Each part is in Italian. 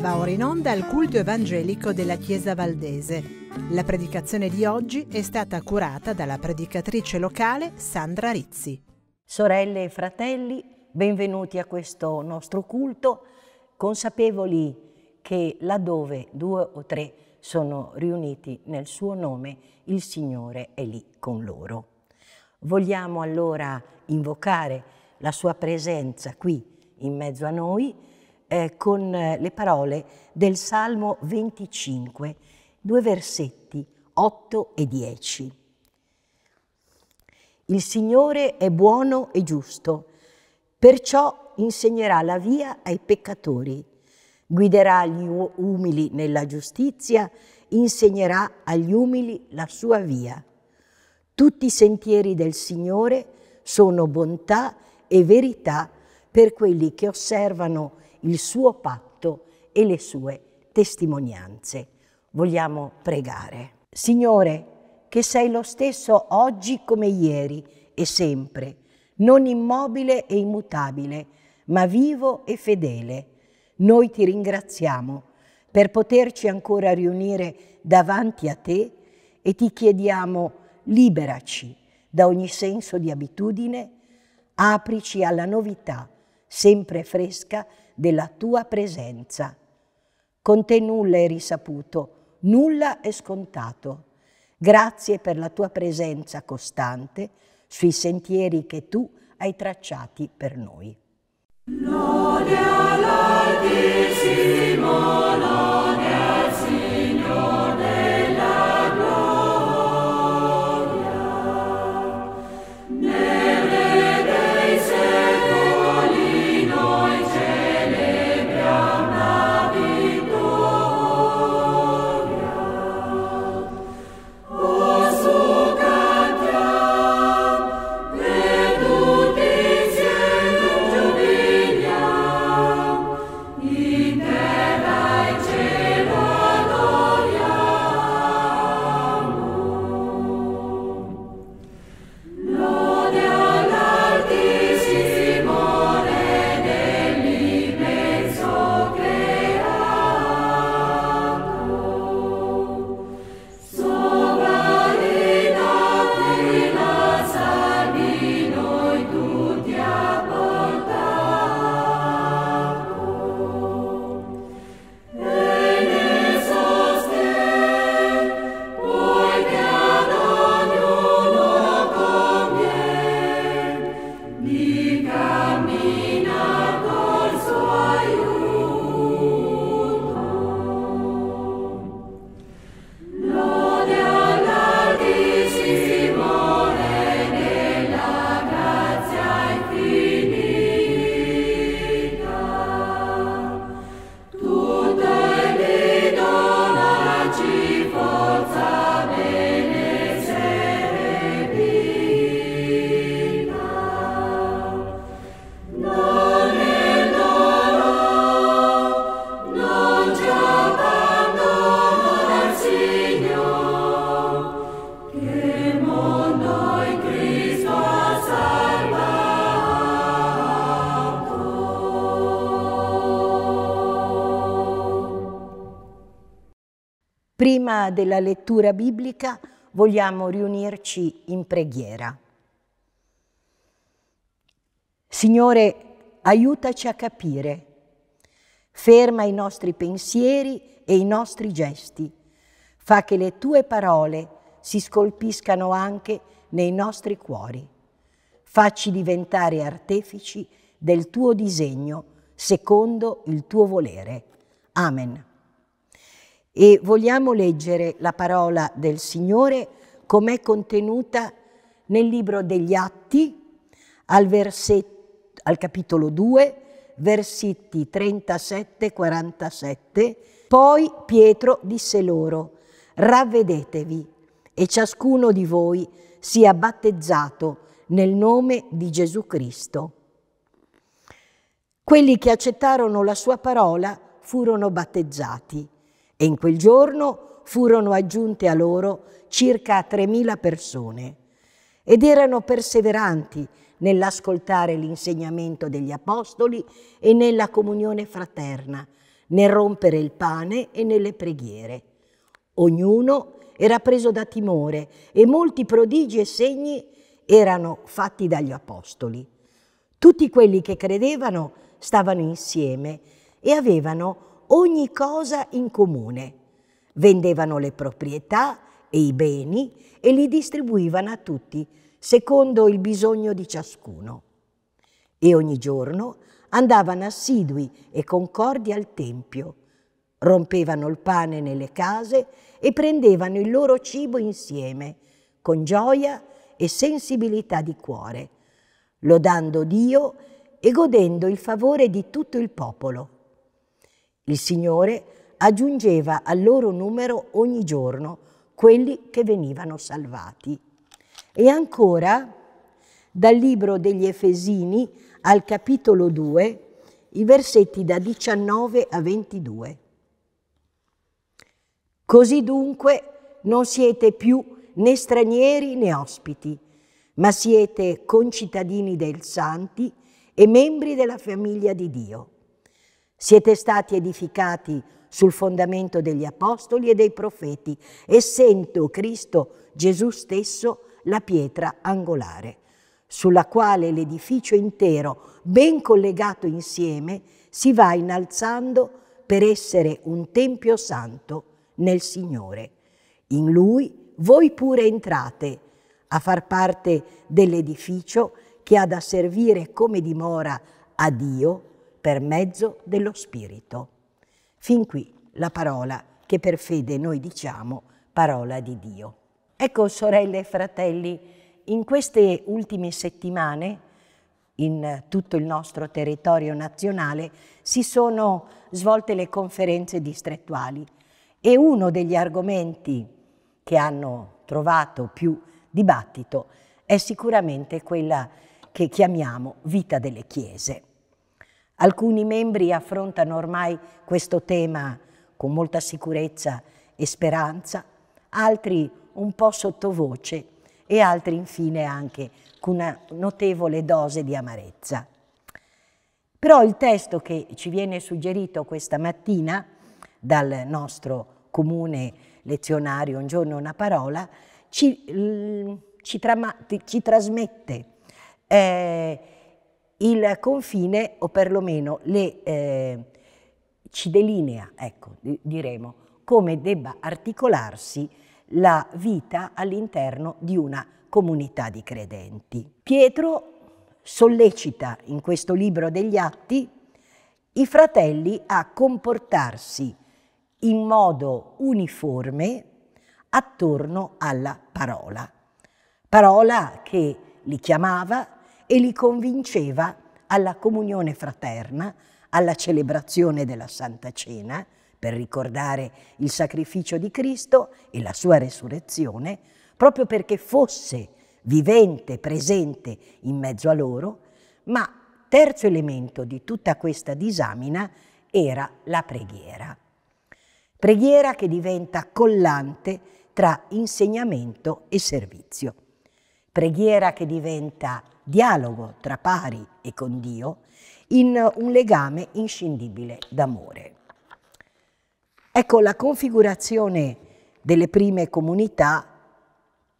Va ora in onda il culto evangelico della Chiesa Valdese. La predicazione di oggi è stata curata dalla predicatrice locale Sandra Rizzi. Sorelle e fratelli, benvenuti a questo nostro culto, consapevoli che laddove due o tre sono riuniti nel suo nome, il Signore è lì con loro. Vogliamo allora invocare la sua presenza qui in mezzo a noi eh, con eh, le parole del Salmo 25, due versetti 8 e 10. Il Signore è buono e giusto, perciò insegnerà la via ai peccatori, guiderà gli umili nella giustizia, insegnerà agli umili la sua via. Tutti i sentieri del Signore sono bontà e verità per quelli che osservano il suo patto e le sue testimonianze. Vogliamo pregare. Signore, che sei lo stesso oggi come ieri e sempre, non immobile e immutabile, ma vivo e fedele. Noi ti ringraziamo per poterci ancora riunire davanti a te e ti chiediamo liberaci da ogni senso di abitudine, aprici alla novità, sempre fresca, della tua presenza. Con te nulla è risaputo, nulla è scontato. Grazie per la tua presenza costante sui sentieri che tu hai tracciati per noi. Lode all'Altissimo, della lettura biblica vogliamo riunirci in preghiera. Signore, aiutaci a capire, ferma i nostri pensieri e i nostri gesti, fa che le tue parole si scolpiscano anche nei nostri cuori. Facci diventare artefici del tuo disegno secondo il tuo volere. Amen. E vogliamo leggere la parola del Signore com'è contenuta nel libro degli Atti, al, versetto, al capitolo 2, versetti 37-47. Poi Pietro disse loro, ravvedetevi e ciascuno di voi sia battezzato nel nome di Gesù Cristo. Quelli che accettarono la sua parola furono battezzati e in quel giorno furono aggiunte a loro circa 3.000 persone ed erano perseveranti nell'ascoltare l'insegnamento degli apostoli e nella comunione fraterna, nel rompere il pane e nelle preghiere. Ognuno era preso da timore e molti prodigi e segni erano fatti dagli apostoli. Tutti quelli che credevano stavano insieme e avevano ogni cosa in comune. Vendevano le proprietà e i beni e li distribuivano a tutti, secondo il bisogno di ciascuno. E ogni giorno andavano assidui e concordi al Tempio, rompevano il pane nelle case e prendevano il loro cibo insieme, con gioia e sensibilità di cuore, lodando Dio e godendo il favore di tutto il popolo. Il Signore aggiungeva al loro numero ogni giorno quelli che venivano salvati. E ancora, dal libro degli Efesini al capitolo 2, i versetti da 19 a 22. Così dunque non siete più né stranieri né ospiti, ma siete concittadini dei santi e membri della famiglia di Dio siete stati edificati sul fondamento degli apostoli e dei profeti, essendo Cristo Gesù stesso la pietra angolare, sulla quale l'edificio intero, ben collegato insieme, si va innalzando per essere un tempio santo nel Signore. In Lui voi pure entrate a far parte dell'edificio che ha da servire come dimora a Dio per mezzo dello Spirito. Fin qui la parola che per fede noi diciamo parola di Dio. Ecco, sorelle e fratelli, in queste ultime settimane, in tutto il nostro territorio nazionale, si sono svolte le conferenze distrettuali e uno degli argomenti che hanno trovato più dibattito è sicuramente quella che chiamiamo vita delle chiese. Alcuni membri affrontano ormai questo tema con molta sicurezza e speranza, altri un po' sottovoce e altri infine anche con una notevole dose di amarezza. Però il testo che ci viene suggerito questa mattina dal nostro comune lezionario Un giorno una parola ci, ci, ci trasmette eh, il confine o perlomeno le, eh, ci delinea, ecco, diremo, come debba articolarsi la vita all'interno di una comunità di credenti. Pietro sollecita in questo libro degli atti i fratelli a comportarsi in modo uniforme attorno alla parola, parola che li chiamava e li convinceva alla comunione fraterna, alla celebrazione della Santa Cena, per ricordare il sacrificio di Cristo e la sua resurrezione, proprio perché fosse vivente, presente in mezzo a loro, ma terzo elemento di tutta questa disamina era la preghiera. Preghiera che diventa collante tra insegnamento e servizio. Preghiera che diventa dialogo tra pari e con Dio, in un legame inscindibile d'amore. Ecco, la configurazione delle prime comunità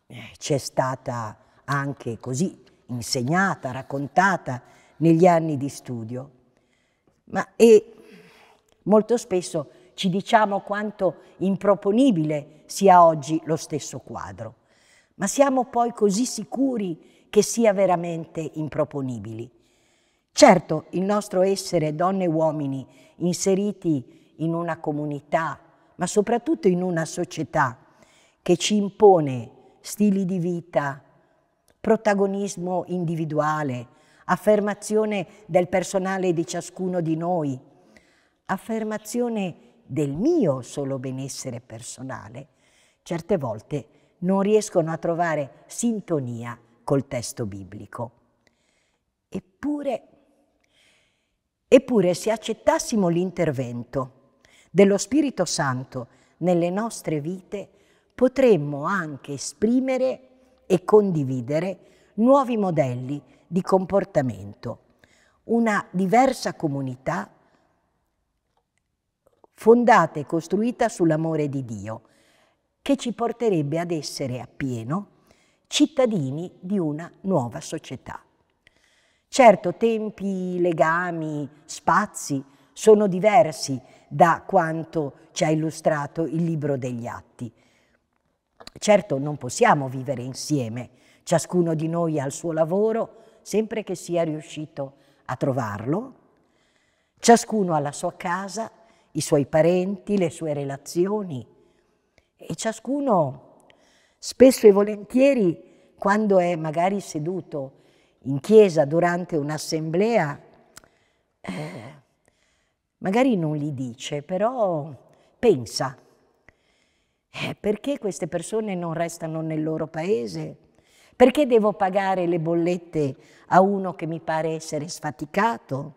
eh, è stata anche così insegnata, raccontata negli anni di studio, ma e molto spesso ci diciamo quanto improponibile sia oggi lo stesso quadro. Ma siamo poi così sicuri che sia veramente improponibili. Certo, il nostro essere donne e uomini inseriti in una comunità, ma soprattutto in una società che ci impone stili di vita, protagonismo individuale, affermazione del personale di ciascuno di noi, affermazione del mio solo benessere personale, certe volte non riescono a trovare sintonia col testo biblico. Eppure, eppure se accettassimo l'intervento dello Spirito Santo nelle nostre vite, potremmo anche esprimere e condividere nuovi modelli di comportamento, una diversa comunità fondata e costruita sull'amore di Dio, che ci porterebbe ad essere appieno cittadini di una nuova società. Certo, tempi, legami, spazi sono diversi da quanto ci ha illustrato il libro degli atti. Certo, non possiamo vivere insieme, ciascuno di noi ha il suo lavoro, sempre che sia riuscito a trovarlo, ciascuno ha la sua casa, i suoi parenti, le sue relazioni e ciascuno Spesso e volentieri, quando è magari seduto in chiesa durante un'assemblea, eh, magari non gli dice, però pensa. Eh, perché queste persone non restano nel loro paese? Perché devo pagare le bollette a uno che mi pare essere sfaticato?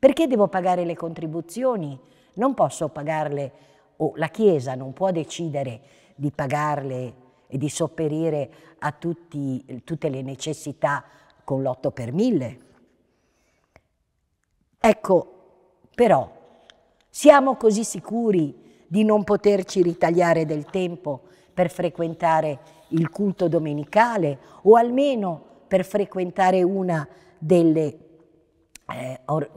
Perché devo pagare le contribuzioni? Non posso pagarle, o la Chiesa non può decidere di pagarle e di sopperire a tutti, tutte le necessità con l'otto per mille. Ecco, però, siamo così sicuri di non poterci ritagliare del tempo per frequentare il culto domenicale o almeno per frequentare una delle, eh, or,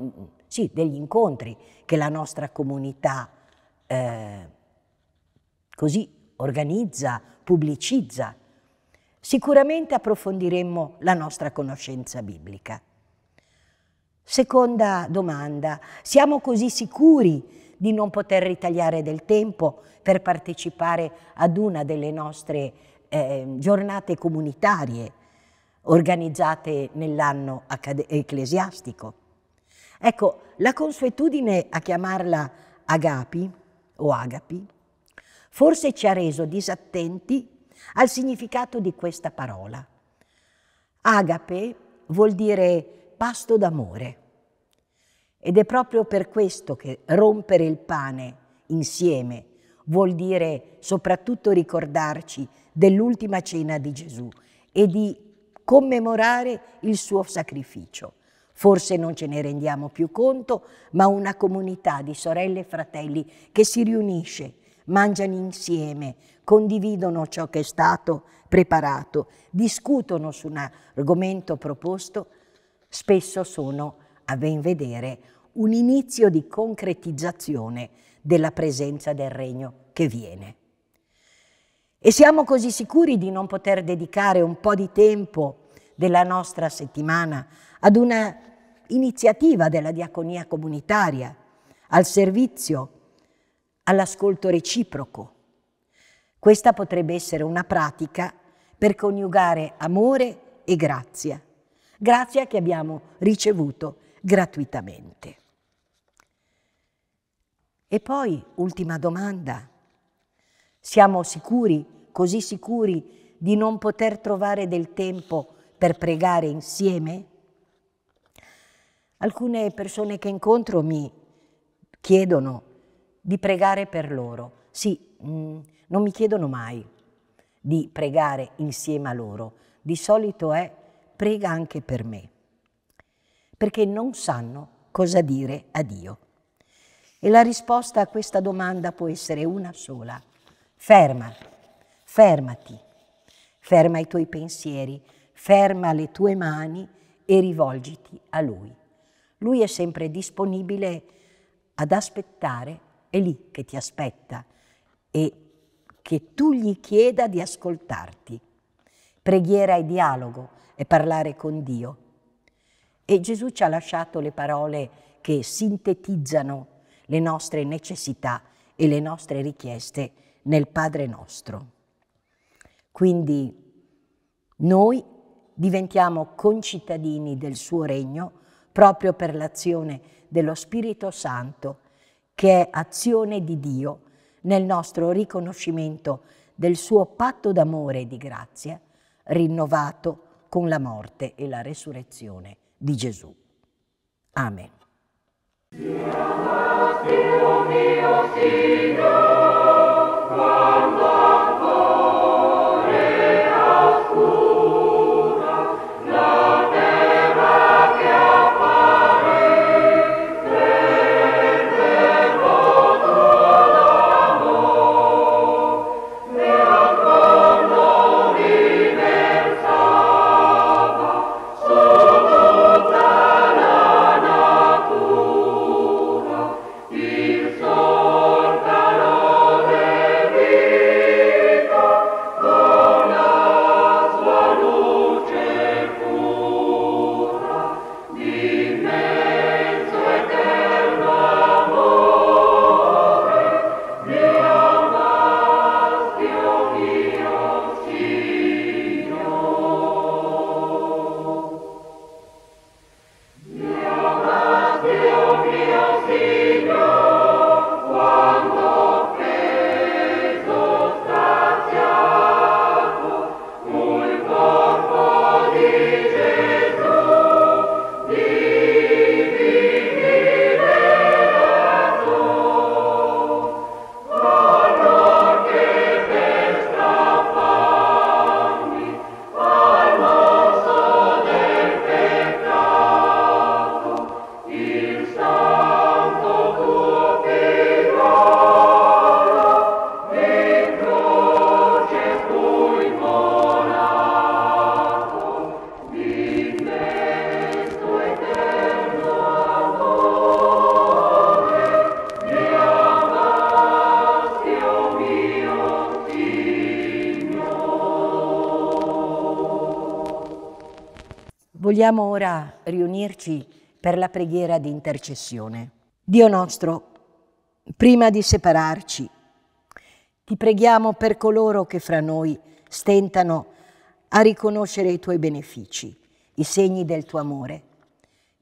sì, degli incontri che la nostra comunità eh, così organizza pubblicizza. Sicuramente approfondiremmo la nostra conoscenza biblica. Seconda domanda, siamo così sicuri di non poter ritagliare del tempo per partecipare ad una delle nostre eh, giornate comunitarie organizzate nell'anno ecclesiastico? Ecco, la consuetudine a chiamarla agapi o agapi forse ci ha reso disattenti al significato di questa parola. Agape vuol dire pasto d'amore ed è proprio per questo che rompere il pane insieme vuol dire soprattutto ricordarci dell'ultima cena di Gesù e di commemorare il suo sacrificio. Forse non ce ne rendiamo più conto, ma una comunità di sorelle e fratelli che si riunisce mangiano insieme, condividono ciò che è stato preparato, discutono su un argomento proposto, spesso sono, a ben vedere, un inizio di concretizzazione della presenza del regno che viene. E siamo così sicuri di non poter dedicare un po' di tempo della nostra settimana ad una iniziativa della diaconia comunitaria, al servizio all'ascolto reciproco. Questa potrebbe essere una pratica per coniugare amore e grazia, grazia che abbiamo ricevuto gratuitamente. E poi, ultima domanda, siamo sicuri, così sicuri, di non poter trovare del tempo per pregare insieme? Alcune persone che incontro mi chiedono di pregare per loro. Sì, mh, mm, non mi chiedono mai di pregare insieme a loro. Di solito è prega anche per me, perché non sanno cosa dire a Dio. E la risposta a questa domanda può essere una sola. Ferma, fermati, ferma i tuoi pensieri, ferma le tue mani e rivolgiti a Lui. Lui è sempre disponibile ad aspettare è lì che ti aspetta e che tu gli chieda di ascoltarti. Preghiera e dialogo e parlare con Dio. E Gesù ci ha lasciato le parole che sintetizzano le nostre necessità e le nostre richieste nel Padre nostro. Quindi noi diventiamo concittadini del suo regno proprio per l'azione dello Spirito Santo che è azione di Dio nel nostro riconoscimento del suo patto d'amore e di grazia, rinnovato con la morte e la resurrezione di Gesù. Amen. Vogliamo ora riunirci per la preghiera di intercessione. Dio nostro, prima di separarci, ti preghiamo per coloro che fra noi stentano a riconoscere i tuoi benefici, i segni del tuo amore,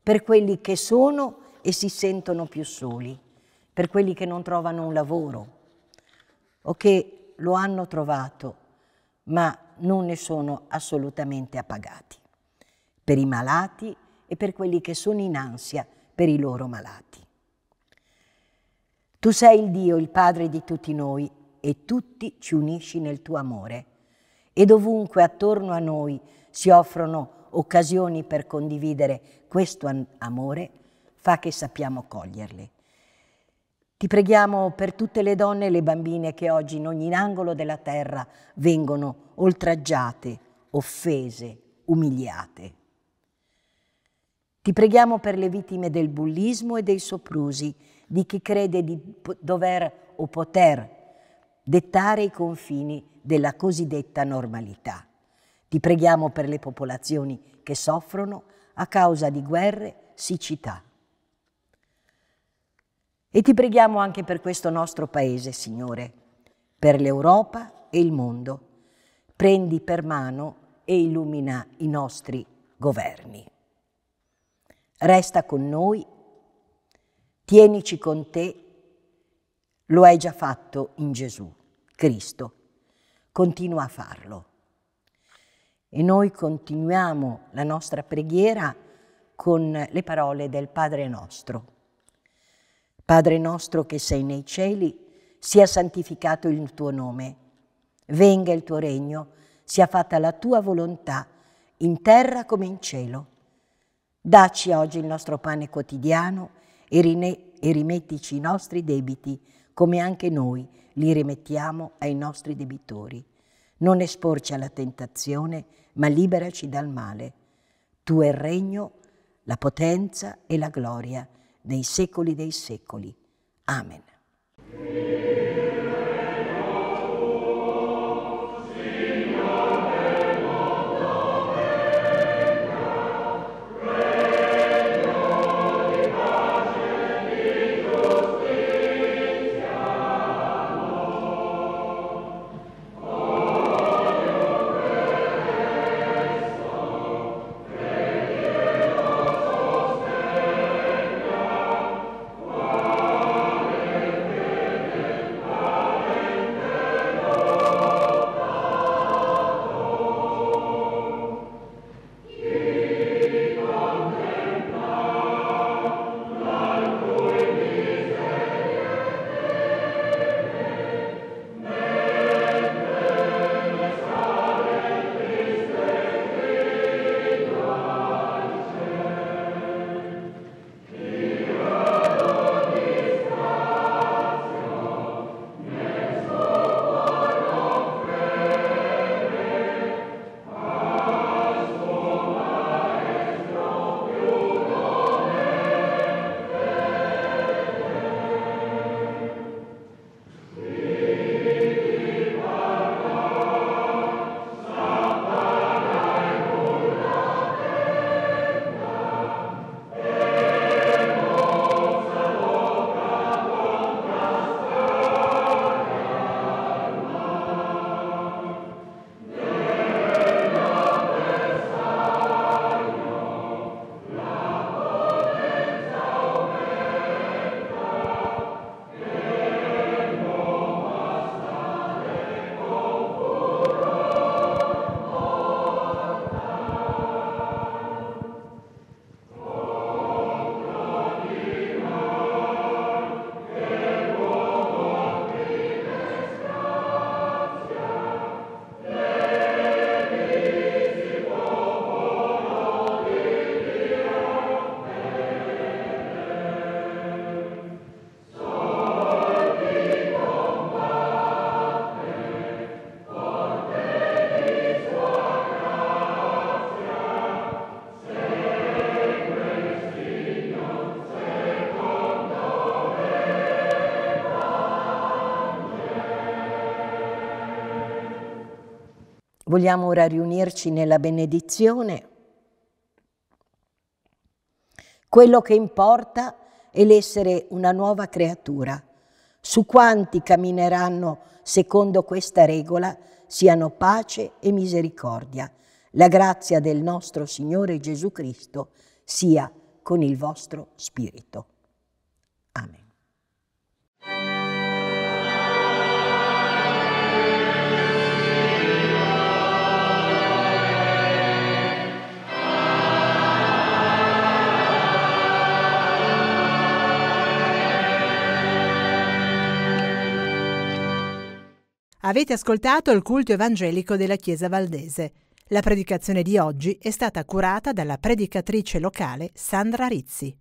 per quelli che sono e si sentono più soli, per quelli che non trovano un lavoro o che lo hanno trovato ma non ne sono assolutamente appagati per i malati e per quelli che sono in ansia per i loro malati. Tu sei il Dio, il Padre di tutti noi, e tutti ci unisci nel tuo amore. E dovunque attorno a noi si offrono occasioni per condividere questo amore, fa che sappiamo coglierle. Ti preghiamo per tutte le donne e le bambine che oggi in ogni angolo della terra vengono oltraggiate, offese, umiliate. Ti preghiamo per le vittime del bullismo e dei soprusi, di chi crede di dover o poter dettare i confini della cosiddetta normalità. Ti preghiamo per le popolazioni che soffrono a causa di guerre, siccità. E ti preghiamo anche per questo nostro Paese, Signore, per l'Europa e il mondo. Prendi per mano e illumina i nostri governi. Resta con noi, tienici con te, lo hai già fatto in Gesù, Cristo. Continua a farlo. E noi continuiamo la nostra preghiera con le parole del Padre nostro. Padre nostro che sei nei cieli, sia santificato il tuo nome. Venga il tuo regno, sia fatta la tua volontà, in terra come in cielo. Dacci oggi il nostro pane quotidiano e, rine- e rimettici i nostri debiti, come anche noi li rimettiamo ai nostri debitori. Non esporci alla tentazione, ma liberaci dal male. Tu è il regno, la potenza e la gloria nei secoli dei secoli. Amen. Vogliamo ora riunirci nella benedizione. Quello che importa è l'essere una nuova creatura. Su quanti cammineranno secondo questa regola siano pace e misericordia. La grazia del nostro Signore Gesù Cristo sia con il vostro spirito. Avete ascoltato il culto evangelico della Chiesa Valdese. La predicazione di oggi è stata curata dalla predicatrice locale Sandra Rizzi.